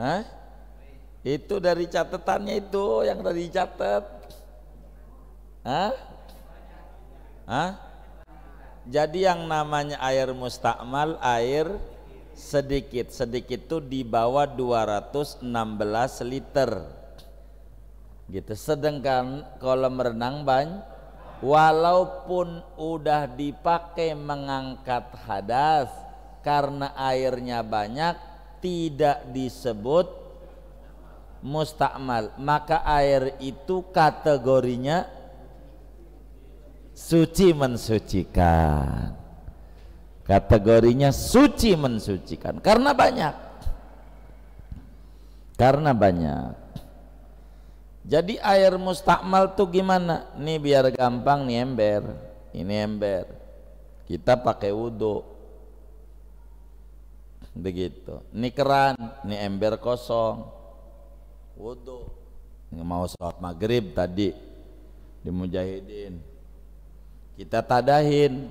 Hah? Itu dari catatannya itu yang tadi dicatat. Hah? Hah? Jadi yang namanya air mustakmal air sedikit sedikit itu di bawah 216 liter gitu sedangkan kolam renang banyak walaupun udah dipakai mengangkat hadas karena airnya banyak tidak disebut mustakmal maka air itu kategorinya suci mensucikan kategorinya suci mensucikan karena banyak karena banyak jadi air mustakmal tuh gimana nih biar gampang nih ember ini ember kita pakai wudhu begitu ini keran ini ember kosong wudhu mau sholat maghrib tadi di mujahidin kita tadahin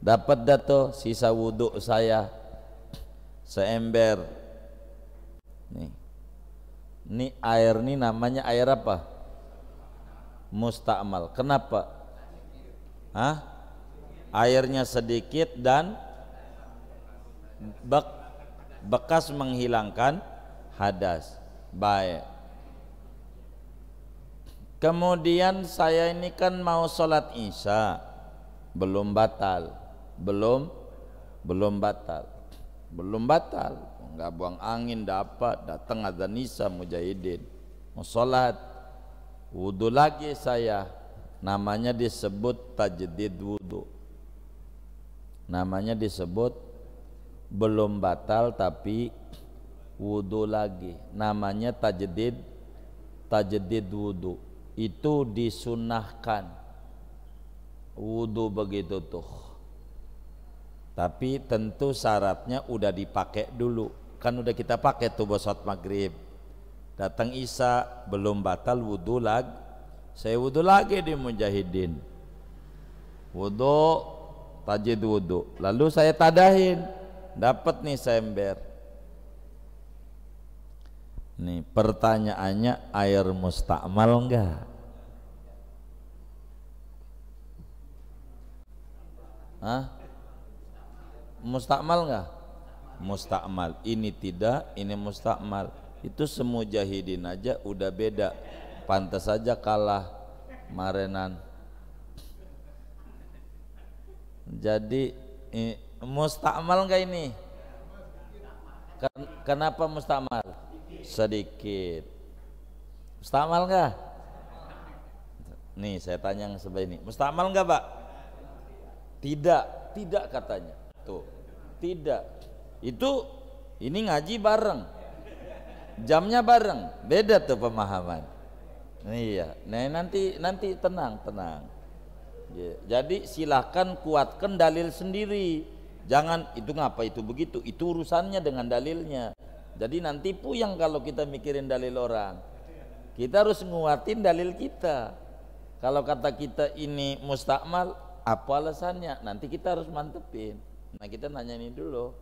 dapat dah sisa wudhu saya seember nih ini air ini namanya air apa mustakmal kenapa Hah? airnya sedikit dan bek, bekas menghilangkan hadas. Baik. Kemudian saya ini kan mau sholat isya, belum batal, belum, belum batal, belum batal. Enggak buang angin, dapat datang ada nisa mujahidin, mau sholat, wudhu lagi saya. Namanya disebut tajdid wudhu. Namanya disebut belum batal tapi wudhu lagi namanya tajdid tajdid wudhu itu disunahkan wudhu begitu tuh tapi tentu syaratnya udah dipakai dulu kan udah kita pakai tuh bosot maghrib datang Isa belum batal wudhu lagi saya wudhu lagi di mujahidin wudhu tajid wudhu lalu saya tadahin dapat nih sember. Nih pertanyaannya air mustakmal enggak? Hah? Mustakmal enggak? Mustakmal. Ini tidak, ini mustakmal. Itu semua jahidin aja udah beda. Pantas saja kalah marenan. Jadi Mustakmal enggak ini? Kenapa mustakmal? Sedikit. Mustakmal enggak? Nih saya tanya yang sebelah ini. Mustakmal enggak, Pak? Tidak, tidak katanya. Tuh. Tidak. Itu ini ngaji bareng. Jamnya bareng. Beda tuh pemahaman. Iya. Nah, nanti nanti tenang, tenang. Iya. Jadi silahkan kuatkan dalil sendiri Jangan itu ngapa itu begitu, itu urusannya dengan dalilnya. Jadi nanti puyang kalau kita mikirin dalil orang. Kita harus nguatin dalil kita. Kalau kata kita ini mustakmal, apa alasannya? Nanti kita harus mantepin. Nah kita nanya ini dulu.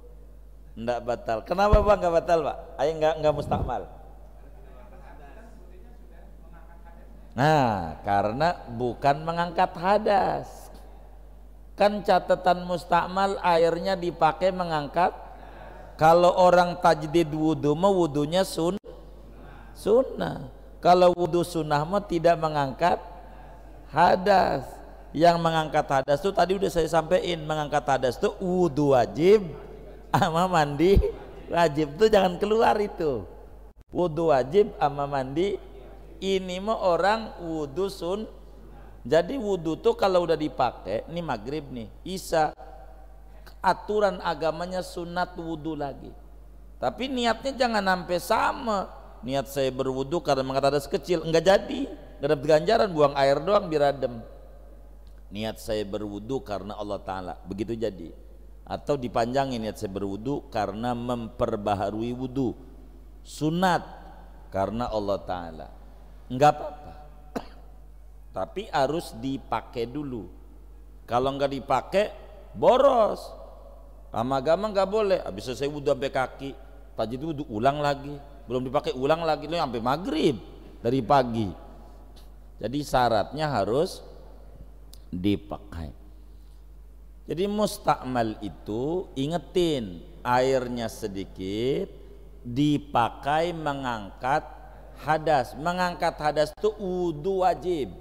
Nggak batal. Kenapa bang nggak batal pak? Ayo enggak, nggak mustakmal. Nah karena bukan mengangkat hadas kan catatan mustakmal airnya dipakai mengangkat kalau orang tajdid wudhu mah wudhunya sun sunnah kalau wudhu sunnah mah tidak mengangkat hadas yang mengangkat hadas tuh tadi udah saya sampaikan mengangkat hadas tuh wudhu wajib ama mandi wajib tuh jangan keluar itu wudhu wajib ama mandi ini mah orang wudhu sun jadi wudhu tuh kalau udah dipakai, ini maghrib nih, Isa aturan agamanya sunat wudhu lagi. Tapi niatnya jangan sampai sama. Niat saya berwudhu karena mengatakan ada sekecil, enggak jadi. Enggak ada ganjaran, buang air doang biar adem. Niat saya berwudhu karena Allah Ta'ala, begitu jadi. Atau dipanjangin niat saya berwudhu karena memperbaharui wudhu. Sunat karena Allah Ta'ala. Enggak apa-apa tapi harus dipakai dulu kalau nggak dipakai boros lama-lama nggak boleh habis selesai wudhu sampai kaki tajid wudhu ulang lagi belum dipakai ulang lagi lu sampai maghrib dari pagi jadi syaratnya harus dipakai jadi mustakmal itu ingetin airnya sedikit dipakai mengangkat hadas mengangkat hadas itu wudhu wajib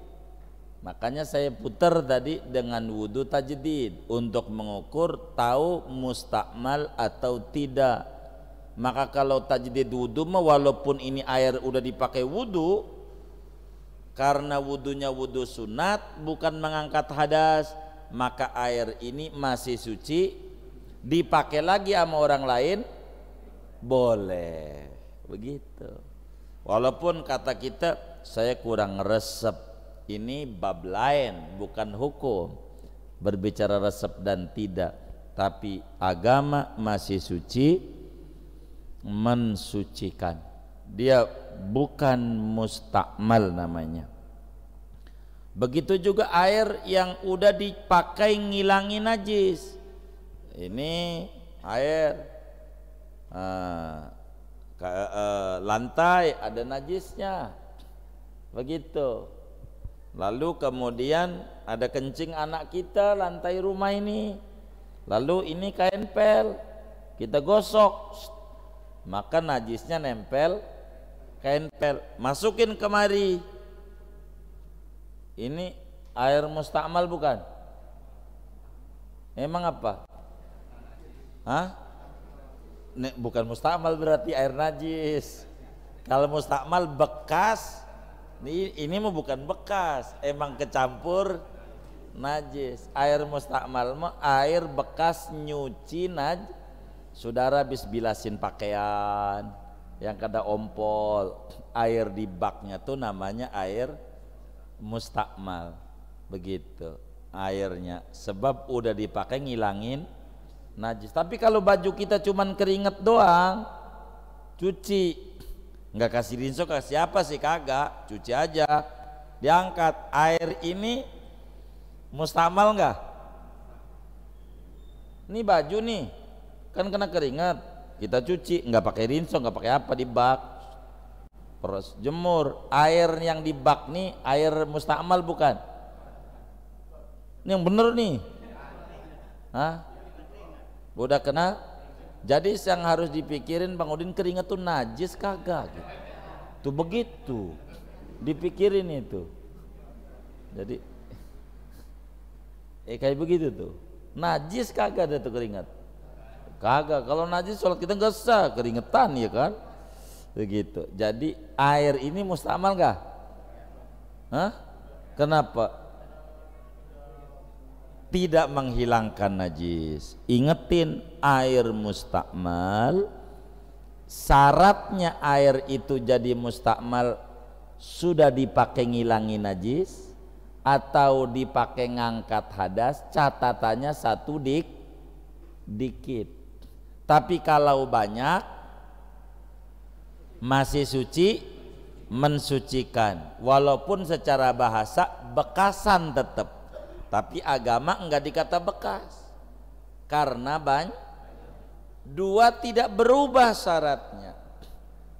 Makanya saya putar tadi dengan wudhu tajdid untuk mengukur tahu mustakmal atau tidak. Maka kalau tajdid wudhu mah walaupun ini air udah dipakai wudhu karena wudhunya wudhu sunat bukan mengangkat hadas maka air ini masih suci dipakai lagi sama orang lain boleh begitu walaupun kata kita saya kurang resep ini bab lain bukan hukum berbicara resep dan tidak tapi agama masih suci mensucikan dia bukan mustakmal namanya begitu juga air yang udah dipakai ngilangin najis ini air uh, uh, lantai ada najisnya begitu Lalu kemudian ada kencing anak kita lantai rumah ini. Lalu ini kain pel kita gosok. Maka najisnya nempel kain pel. Masukin kemari. Ini air mustakmal bukan? Emang apa? Hah? bukan mustakmal berarti air najis. Kalau mustakmal bekas ini, ini mah bukan bekas, emang kecampur najis. Air mustakmal air bekas nyuci najis, Saudara bis bilasin pakaian yang kada ompol, air di baknya tuh namanya air mustakmal. Begitu airnya sebab udah dipakai ngilangin najis. Tapi kalau baju kita cuman keringet doang, cuci nggak kasih rinso kasih apa sih kagak cuci aja diangkat air ini mustamal nggak ini baju nih kan kena keringat kita cuci nggak pakai rinso nggak pakai apa di bak terus jemur air yang di bak nih air mustamal bukan ini yang bener nih Hah? udah kena jadi yang harus dipikirin Bang Udin keringat tuh najis kagak gitu. Tuh begitu. Dipikirin itu. Jadi eh kayak begitu tuh. Najis kagak ada tuh keringat. Kagak. Kalau najis sholat kita enggak sah, keringetan ya kan? Begitu. Jadi air ini mustamal gak? Hah? Kenapa? tidak menghilangkan najis. Ingetin air mustakmal syaratnya air itu jadi mustakmal sudah dipakai ngilangi najis atau dipakai ngangkat hadas catatannya satu dik dikit tapi kalau banyak masih suci mensucikan walaupun secara bahasa bekasan tetap tapi agama enggak dikata bekas. Karena banyak dua tidak berubah syaratnya.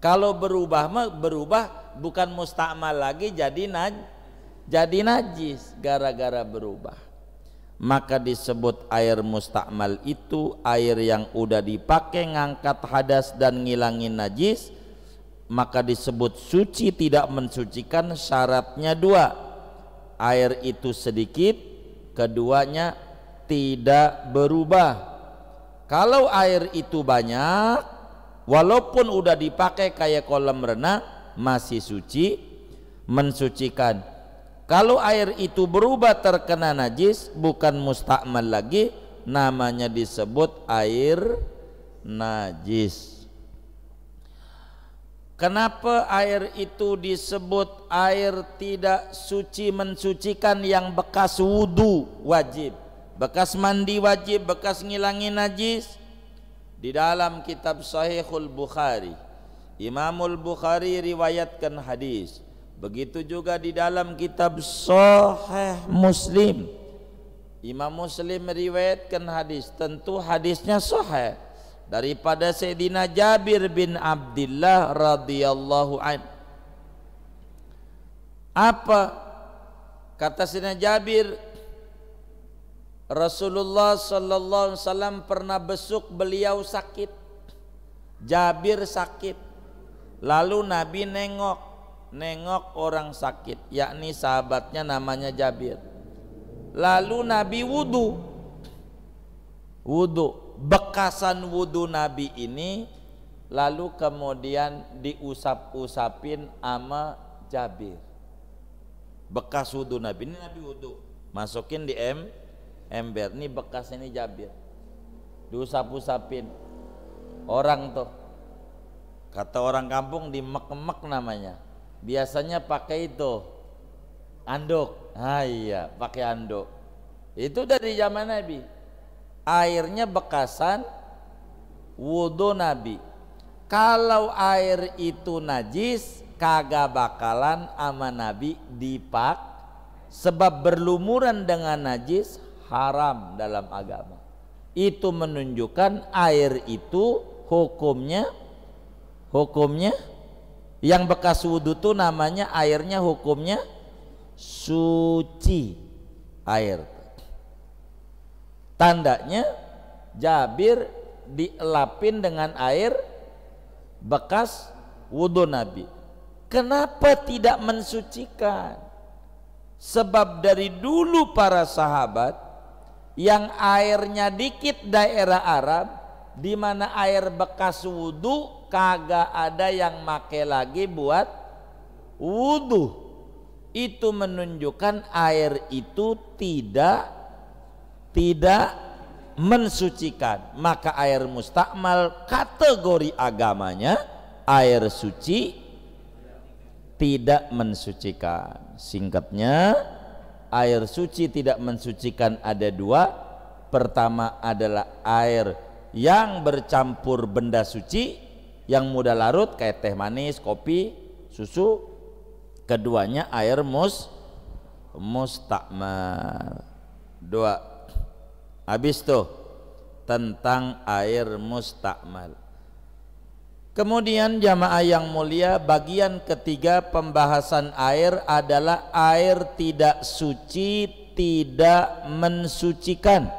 Kalau berubah mah berubah bukan mustakmal lagi jadi naj jadi najis gara-gara berubah. Maka disebut air mustakmal itu air yang udah dipakai ngangkat hadas dan ngilangin najis maka disebut suci tidak mensucikan syaratnya dua air itu sedikit keduanya tidak berubah kalau air itu banyak walaupun udah dipakai kayak kolam renang masih suci mensucikan kalau air itu berubah terkena najis bukan mustakmal lagi namanya disebut air najis Kenapa air itu disebut air tidak suci mensucikan yang bekas wudu wajib, bekas mandi wajib, bekas ngilangi najis? Di dalam kitab Sahihul Bukhari, Imamul Bukhari riwayatkan hadis. Begitu juga di dalam kitab Sahih Muslim. Imam Muslim riwayatkan hadis, tentu hadisnya sahih daripada Sayyidina Jabir bin Abdullah radhiyallahu an. Apa kata Sayyidina Jabir Rasulullah sallallahu alaihi wasallam pernah besuk beliau sakit. Jabir sakit. Lalu Nabi nengok, nengok orang sakit, yakni sahabatnya namanya Jabir. Lalu Nabi wudu. Wudu bekasan wudhu Nabi ini lalu kemudian diusap-usapin ama Jabir. Bekas wudhu Nabi ini Nabi wudhu masukin di m ember ini bekas ini Jabir diusap-usapin orang tuh kata orang kampung di mek-mek namanya biasanya pakai itu anduk ah iya pakai anduk itu dari zaman Nabi airnya bekasan wudhu Nabi. Kalau air itu najis, kagak bakalan ama Nabi dipak, sebab berlumuran dengan najis haram dalam agama. Itu menunjukkan air itu hukumnya, hukumnya yang bekas wudhu itu namanya airnya hukumnya suci air Tandanya Jabir dielapin dengan air bekas wudhu Nabi. Kenapa tidak mensucikan? Sebab dari dulu para sahabat yang airnya dikit daerah Arab, di mana air bekas wudhu kagak ada yang make lagi buat wudhu. Itu menunjukkan air itu tidak tidak mensucikan maka air mustakmal kategori agamanya air suci tidak mensucikan singkatnya air suci tidak mensucikan ada dua pertama adalah air yang bercampur benda suci yang mudah larut kayak teh manis kopi susu keduanya air mus mustakmal dua Habis tuh tentang air mustakmal. Kemudian jamaah yang mulia bagian ketiga pembahasan air adalah air tidak suci tidak mensucikan.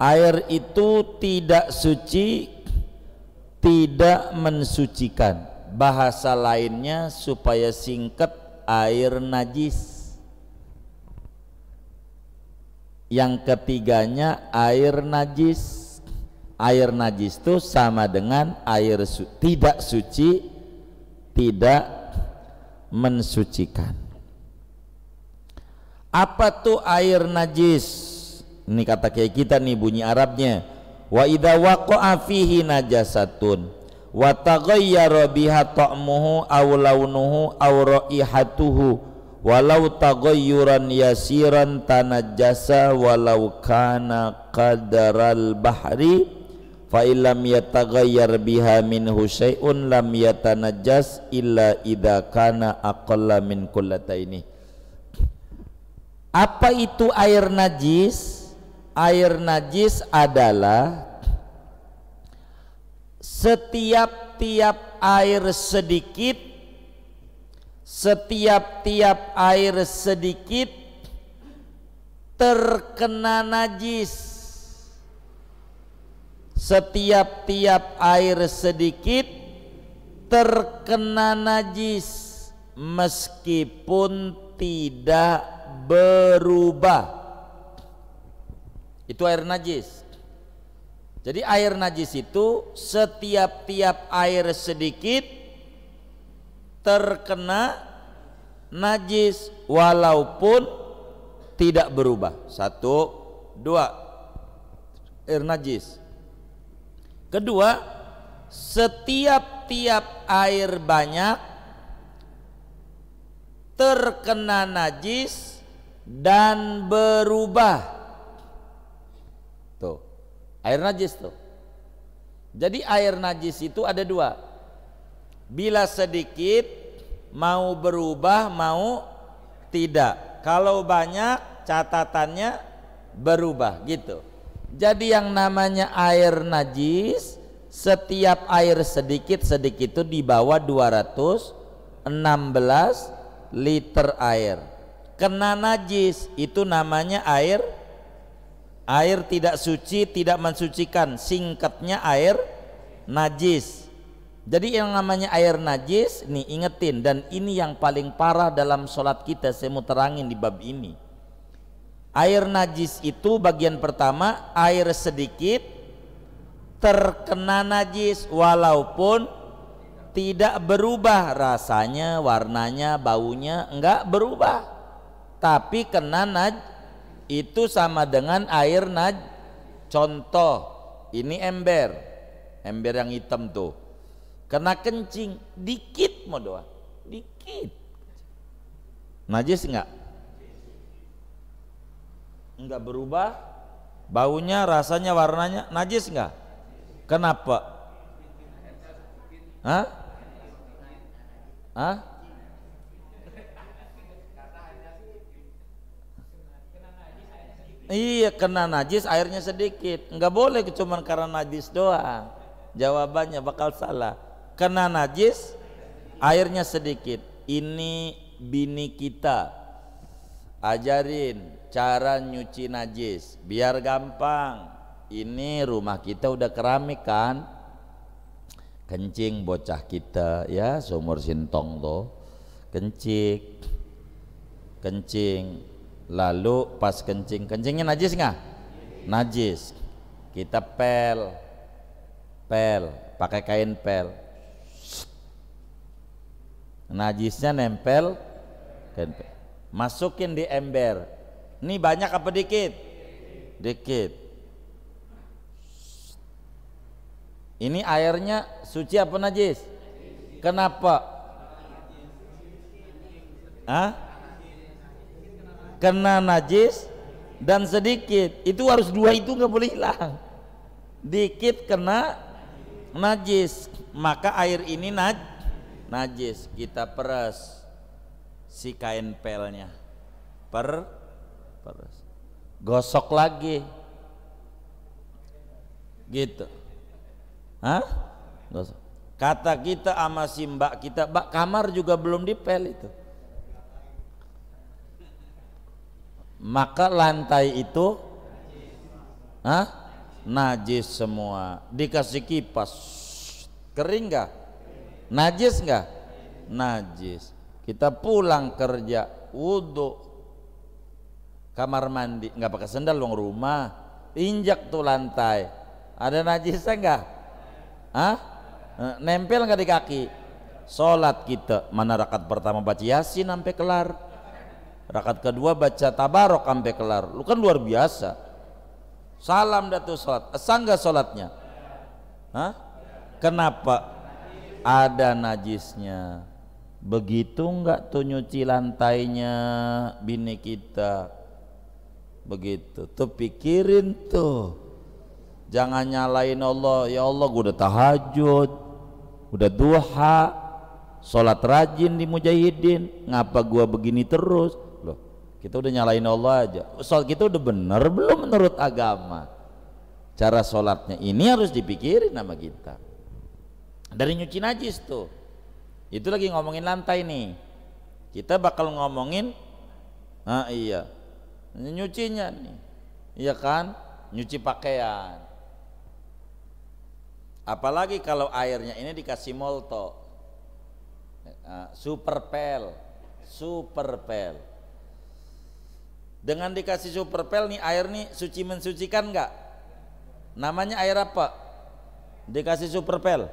Air itu tidak suci tidak mensucikan. Bahasa lainnya supaya singkat air najis. yang ketiganya air najis air najis itu sama dengan air su tidak suci tidak mensucikan apa tuh air najis ini kata kayak kita nih bunyi Arabnya wa idha waqa'a fihi najasatun wa taghayyara biha ta'muhu aw launuhu aw raihatuhu walau taghayyuran yasiran tanajjasa walau kana qadaral bahri fa illam yataghayyar biha min husayun lam yatanajjas illa idza kana aqalla min kullataini apa itu air najis air najis adalah setiap tiap air sedikit setiap-tiap air sedikit terkena najis setiap-tiap air sedikit terkena najis meskipun tidak berubah itu air najis jadi air najis itu setiap-tiap air sedikit terkena najis walaupun tidak berubah. Satu, dua, air najis. Kedua, setiap-tiap air banyak terkena najis dan berubah. Tuh, air najis tuh. Jadi air najis itu ada dua, Bila sedikit mau berubah mau tidak. Kalau banyak catatannya berubah gitu. Jadi yang namanya air najis setiap air sedikit-sedikit itu di bawah 216 liter air. Kena najis itu namanya air air tidak suci, tidak mensucikan, singkatnya air najis. Jadi yang namanya air najis nih ingetin dan ini yang paling parah dalam sholat kita saya mau terangin di bab ini. Air najis itu bagian pertama air sedikit terkena najis walaupun tidak berubah rasanya, warnanya, baunya enggak berubah. Tapi kena najis itu sama dengan air najis Contoh, ini ember, ember yang hitam tuh. Kena kencing dikit mau doa, dikit. Najis enggak? Enggak berubah? Baunya, rasanya, warnanya najis enggak? Kenapa? Hah? Hah? Iya kena najis airnya sedikit Enggak boleh cuma karena najis doang Jawabannya bakal salah kena najis airnya sedikit ini bini kita ajarin cara nyuci najis biar gampang ini rumah kita udah keramik kan kencing bocah kita ya sumur sintong tuh kencing kencing lalu pas kencing kencingnya najis nggak najis kita pel pel pakai kain pel najisnya nempel masukin di ember ini banyak apa dikit dikit ini airnya suci apa najis kenapa Hah? kena najis dan sedikit itu harus dua itu nggak boleh hilang dikit kena najis maka air ini najis najis kita peras si kain pelnya per peres gosok lagi gitu Hah? kata kita sama si mbak kita mbak kamar juga belum dipel itu maka lantai itu Hah? najis semua dikasih kipas kering gak najis enggak najis kita pulang kerja wudhu kamar mandi nggak pakai sendal dong rumah injak tuh lantai ada najisnya enggak Hah? Eh, nempel nggak di kaki sholat kita mana rakaat pertama baca yasin sampai kelar rakaat kedua baca tabarok sampai kelar lu kan luar biasa salam datu sholat sangga sholatnya Hah? kenapa ada najisnya begitu enggak tuh nyuci lantainya bini kita begitu tuh pikirin tuh jangan nyalain Allah ya Allah gue udah tahajud udah duha sholat rajin di mujahidin ngapa gua begini terus loh kita udah nyalain Allah aja sholat kita udah bener belum menurut agama cara sholatnya ini harus dipikirin sama kita dari nyuci najis tuh itu lagi ngomongin lantai nih kita bakal ngomongin nah iya nyucinya nih iya kan nyuci pakaian apalagi kalau airnya ini dikasih molto ah, super pel super pel dengan dikasih super pel nih air nih suci mensucikan nggak namanya air apa dikasih super pel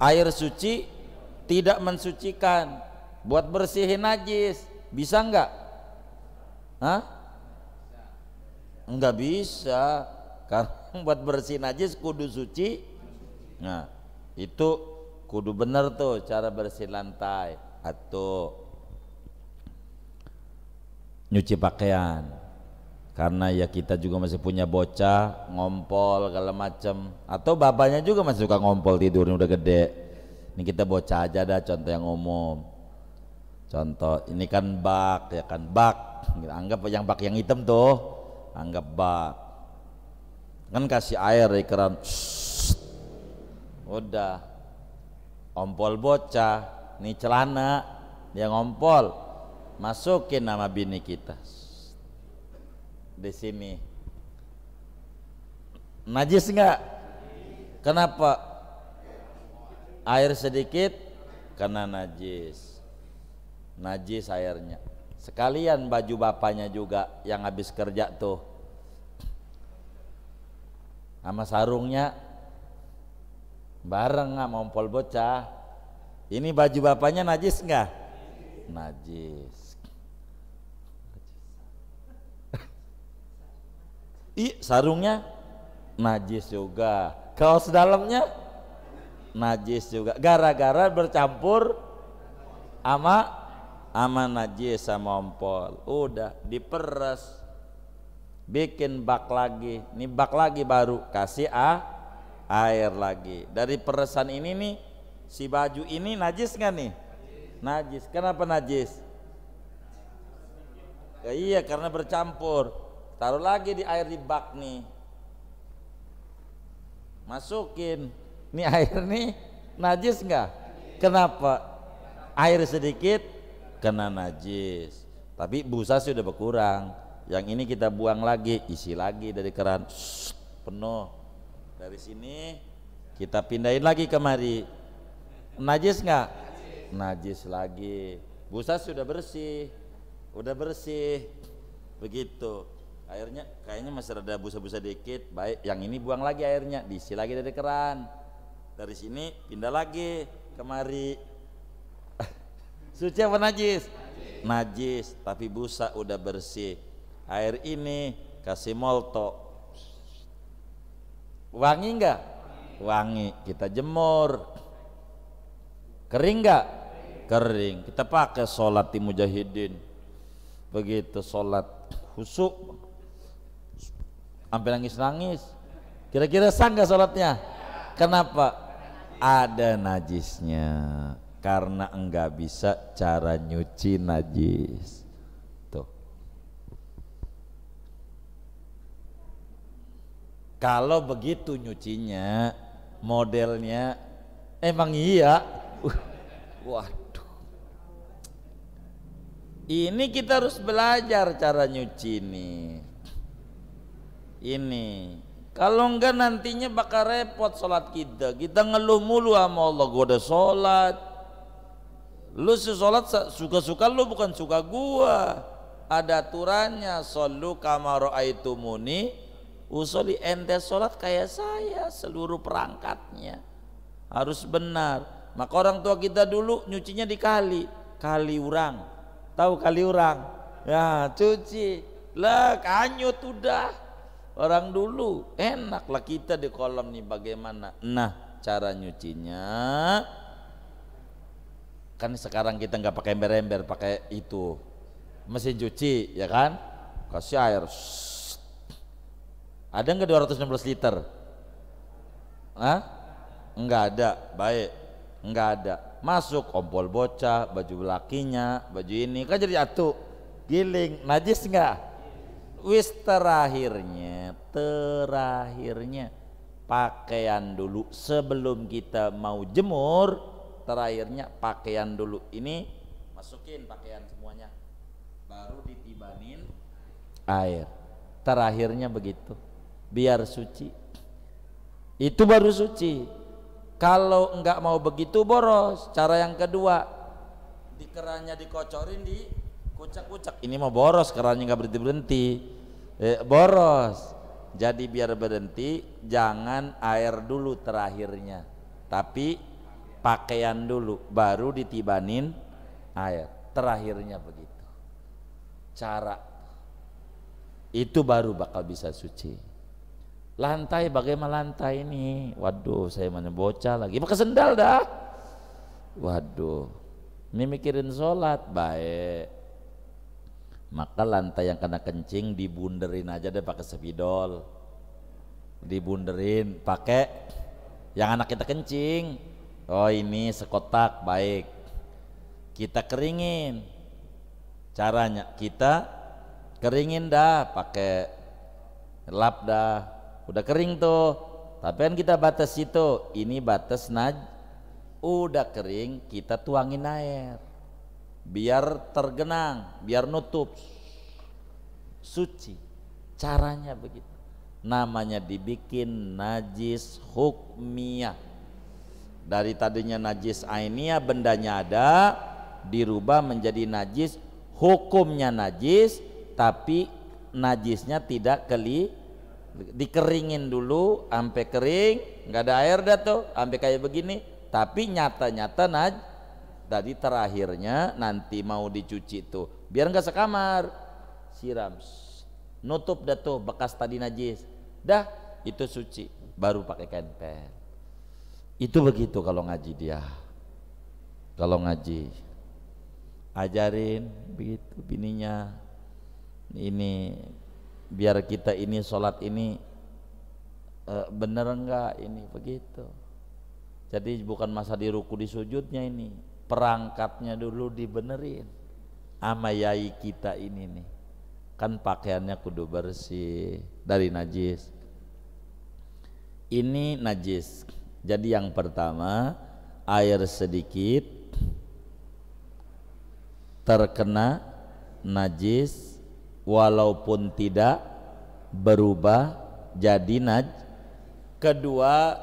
air suci tidak mensucikan buat bersihin najis bisa nggak Hah? nggak bisa karena buat bersihin najis kudu suci nah itu kudu bener tuh cara bersih lantai atau nyuci pakaian karena ya kita juga masih punya bocah ngompol segala macem atau bapaknya juga masih suka ngompol tidurnya udah gede ini kita bocah aja dah contoh yang umum contoh ini kan bak ya kan bak anggap yang bak yang hitam tuh anggap bak kan kasih air di keran udah ompol bocah ini celana dia ngompol masukin nama bini kita di sini. Najis enggak? Kenapa? Air sedikit karena najis. Najis airnya. Sekalian baju bapaknya juga yang habis kerja tuh. Sama sarungnya bareng nggak mompol bocah. Ini baju bapaknya najis enggak? Najis. I sarungnya najis juga. Kaos dalamnya najis juga. Gara-gara bercampur ama ama najis sama ompol. Udah diperes. Bikin bak lagi. Ini bak lagi baru kasih a air lagi. Dari peresan ini nih si baju ini najis nggak nih? Najis. Kenapa najis? Ya, iya karena bercampur Taruh lagi di air di bak nih. Masukin. Nih air nih najis nggak? Kenapa? Air sedikit kena najis. Tapi busa sudah berkurang. Yang ini kita buang lagi, isi lagi dari keran. penuh. Dari sini kita pindahin lagi kemari. Najis nggak? Najis lagi. Busa sudah bersih. Udah bersih. Begitu airnya kayaknya masih ada busa-busa dikit baik yang ini buang lagi airnya diisi lagi dari keran dari sini pindah lagi kemari suci apa najis? najis tapi busa udah bersih air ini kasih molto wangi enggak wangi kita jemur kering enggak kering kita pakai sholat di mujahidin begitu sholat khusuk sampai nangis-nangis kira-kira sah nggak sholatnya kenapa ada najisnya karena enggak bisa cara nyuci najis kalau begitu nyucinya modelnya emang iya uh, waduh ini kita harus belajar cara nyuci nih ini kalau enggak nantinya bakal repot sholat kita kita ngeluh mulu sama Allah gua udah sholat lu sholat suka-suka lu bukan suka gua ada aturannya sholu kamaro aitumuni usuli ente sholat kayak saya seluruh perangkatnya harus benar maka orang tua kita dulu nyucinya di kali kali urang tahu kali urang ya cuci lah kanyut udah orang dulu enaklah kita di kolam nih bagaimana nah cara nyucinya kan sekarang kita nggak pakai ember-ember pakai itu mesin cuci ya kan kasih air ada nggak 216 liter Hah? nggak ada baik nggak ada masuk kompol bocah baju lakinya baju ini kan jadi atu giling najis nggak wis terakhirnya terakhirnya pakaian dulu sebelum kita mau jemur terakhirnya pakaian dulu ini masukin pakaian semuanya baru ditibanin air terakhirnya begitu biar suci itu baru suci kalau enggak mau begitu boros cara yang kedua di kerannya dikocorin di kucak-kucak ini mau boros kerannya enggak berhenti berhenti eh, boros jadi biar berhenti jangan air dulu terakhirnya tapi pakaian dulu baru ditibanin air terakhirnya begitu cara itu baru bakal bisa suci lantai bagaimana lantai ini waduh saya mana bocah lagi pakai sendal dah waduh ini mikirin sholat baik maka lantai yang kena kencing dibunderin aja deh pakai spidol dibunderin pakai yang anak kita kencing oh ini sekotak baik kita keringin caranya kita keringin dah pakai lap dah udah kering tuh tapi kan kita batas itu ini batas naj udah kering kita tuangin air biar tergenang, biar nutup. Suci. Caranya begitu. Namanya dibikin najis hukmiyah. Dari tadinya najis ainiyah bendanya ada dirubah menjadi najis hukumnya najis tapi najisnya tidak keli dikeringin dulu sampai kering nggak ada air dah tuh sampai kayak begini tapi nyata-nyata najis tadi terakhirnya nanti mau dicuci tuh biar nggak sekamar siram nutup dah tuh bekas tadi najis dah itu suci baru pakai kain pen itu begitu kalau ngaji dia kalau ngaji ajarin begitu bininya ini biar kita ini sholat ini e, bener enggak ini begitu jadi bukan masa di ruku di sujudnya ini perangkatnya dulu dibenerin sama yai kita ini nih kan pakaiannya kudu bersih dari najis ini najis jadi yang pertama air sedikit terkena najis walaupun tidak berubah jadi najis kedua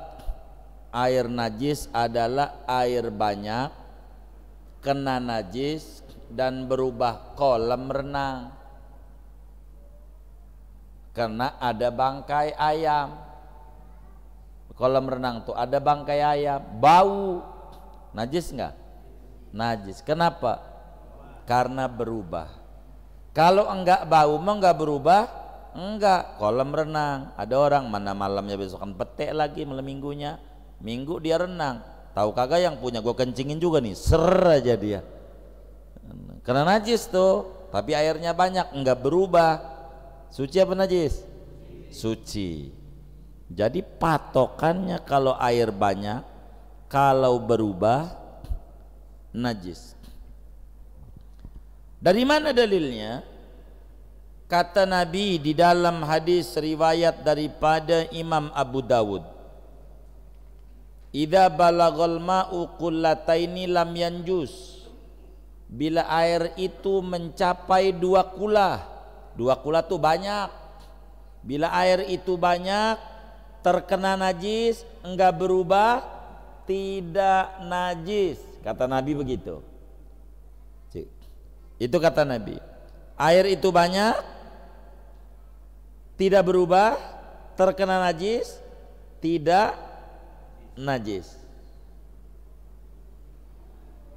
air najis adalah air banyak kena najis dan berubah kolam renang karena ada bangkai ayam kolam renang tuh ada bangkai ayam bau najis nggak najis kenapa karena berubah kalau enggak bau mau enggak berubah enggak kolam renang ada orang mana malamnya besokan petek lagi malam minggunya minggu dia renang tahu kagak yang punya gue kencingin juga nih ser aja dia karena najis tuh tapi airnya banyak enggak berubah suci apa najis suci jadi patokannya kalau air banyak kalau berubah najis dari mana dalilnya kata Nabi di dalam hadis riwayat daripada Imam Abu Dawud Idza balagol ma'u kullataini lam yanjus. Bila air itu mencapai dua kula, dua kula tuh banyak. Bila air itu banyak, terkena najis, enggak berubah, tidak najis. Kata Nabi begitu. Itu kata Nabi. Air itu banyak, tidak berubah, terkena najis, tidak najis.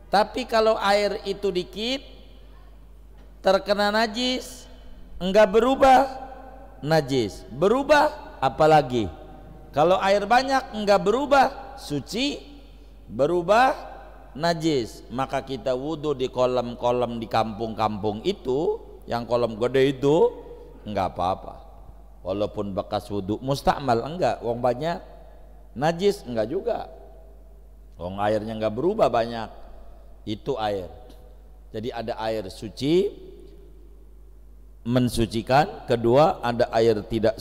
Tapi kalau air itu dikit terkena najis enggak berubah najis. Berubah apalagi? Kalau air banyak enggak berubah suci, berubah najis. Maka kita wudhu di kolam-kolam di kampung-kampung itu, yang kolam gede itu enggak apa-apa. Walaupun bekas wudhu mustakmal enggak, uang banyak najis enggak juga Wong airnya enggak berubah banyak itu air jadi ada air suci mensucikan kedua ada air tidak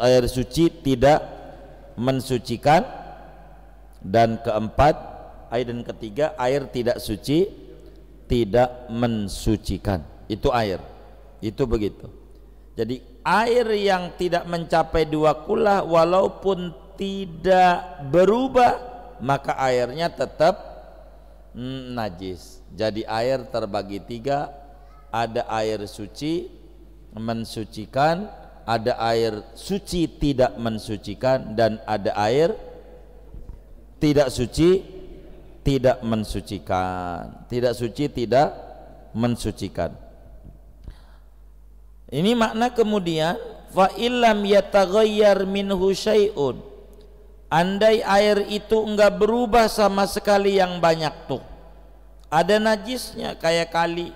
air suci tidak mensucikan dan keempat air dan ketiga air tidak suci tidak mensucikan itu air itu begitu jadi air yang tidak mencapai dua kulah walaupun tidak berubah maka airnya tetap najis jadi air terbagi tiga ada air suci mensucikan ada air suci tidak mensucikan dan ada air tidak suci tidak mensucikan tidak suci tidak mensucikan ini makna kemudian fa illam yataghayyar minhu syai'un Andai air itu enggak berubah sama sekali yang banyak tuh. Ada najisnya kayak kali.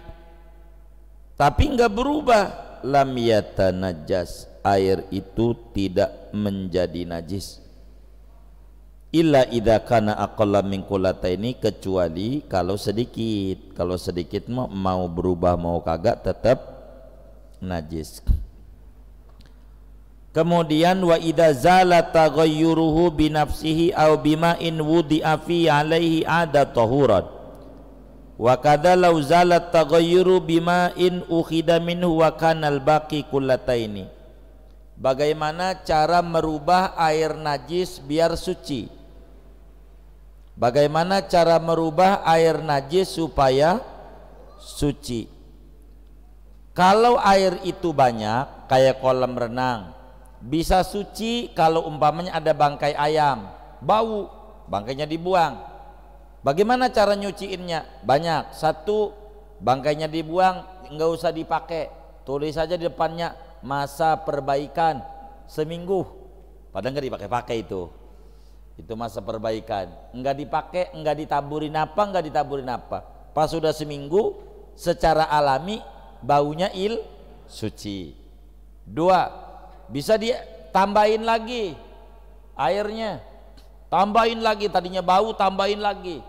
Tapi enggak berubah. Lam tanajas Air itu tidak menjadi najis. Illa idah kana aqalla min ini kecuali kalau sedikit. Kalau sedikit mau, mau berubah mau kagak tetap najis. Kemudian wa idza zala taghayyuruhu bi nafsihi aw bima in wudi'a fi alaihi ada tahurat. Wa kadza law zala taghayyuru bima in ukhida minhu wa kana al-baqi kullataini. Bagaimana cara merubah air najis biar suci? Bagaimana cara merubah air najis supaya suci? Kalau air itu banyak kayak kolam renang bisa suci kalau umpamanya ada bangkai ayam bau bangkainya dibuang bagaimana cara nyuciinnya banyak satu bangkainya dibuang nggak usah dipakai tulis saja di depannya masa perbaikan seminggu padahal nggak dipakai-pakai itu itu masa perbaikan nggak dipakai nggak ditaburin apa nggak ditaburin apa pas sudah seminggu secara alami baunya il suci dua bisa ditambahin lagi airnya tambahin lagi tadinya bau tambahin lagi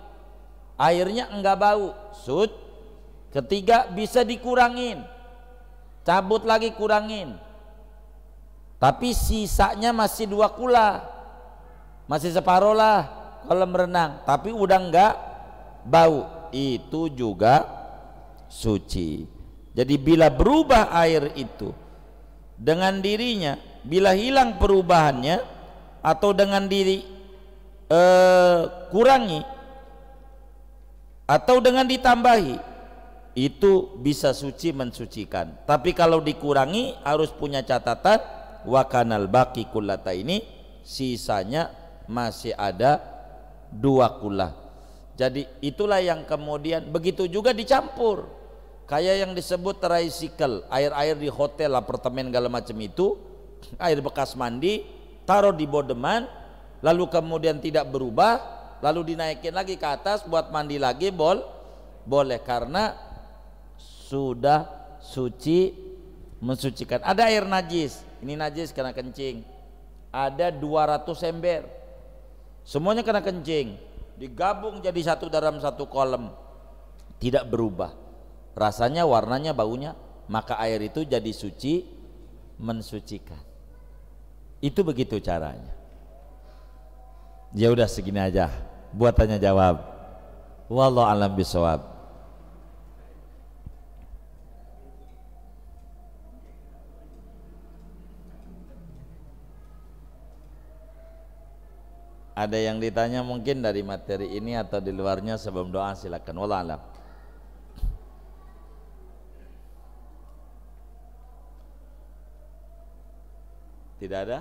airnya enggak bau sud ketiga bisa dikurangin cabut lagi kurangin tapi sisanya masih dua kula masih separuh lah kolam renang tapi udah enggak bau itu juga suci jadi bila berubah air itu dengan dirinya bila hilang perubahannya atau dengan diri eh, kurangi atau dengan ditambahi itu bisa suci mensucikan tapi kalau dikurangi harus punya catatan wakanal baki kulata ini sisanya masih ada dua kulah jadi itulah yang kemudian begitu juga dicampur kayak yang disebut tricycle air-air di hotel apartemen segala macam itu air bekas mandi taruh di bodeman lalu kemudian tidak berubah lalu dinaikin lagi ke atas buat mandi lagi bol boleh karena sudah suci mensucikan ada air najis ini najis karena kencing ada 200 ember semuanya kena kencing digabung jadi satu dalam satu kolom tidak berubah rasanya, warnanya, baunya, maka air itu jadi suci, mensucikan. Itu begitu caranya. Ya udah segini aja buat tanya jawab. Wallahu alam bisawab. Ada yang ditanya mungkin dari materi ini atau di luarnya sebelum doa silakan. Wallahu alam. Tidak ada?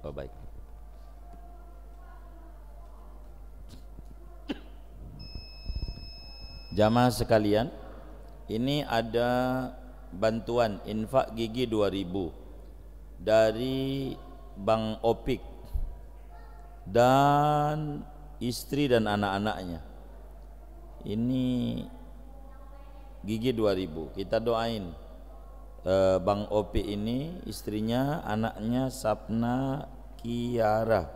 Oh baik. Jamaah sekalian, ini ada bantuan infak gigi 2000 dari Bang Opik dan istri dan anak-anaknya. Ini gigi 2000 kita doain uh, Bang Opi ini istrinya anaknya Sapna Kiara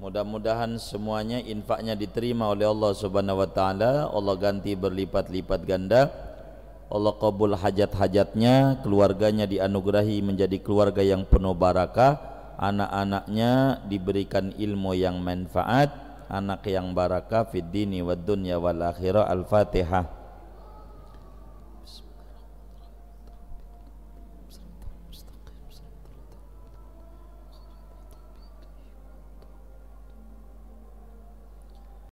mudah-mudahan semuanya infaknya diterima oleh Allah Subhanahu wa taala Allah ganti berlipat-lipat ganda Allah kabul hajat-hajatnya keluarganya dianugerahi menjadi keluarga yang penuh barakah anak-anaknya diberikan ilmu yang manfaat anak yang barakah fid dini wad dunya wal akhirah al-fatihah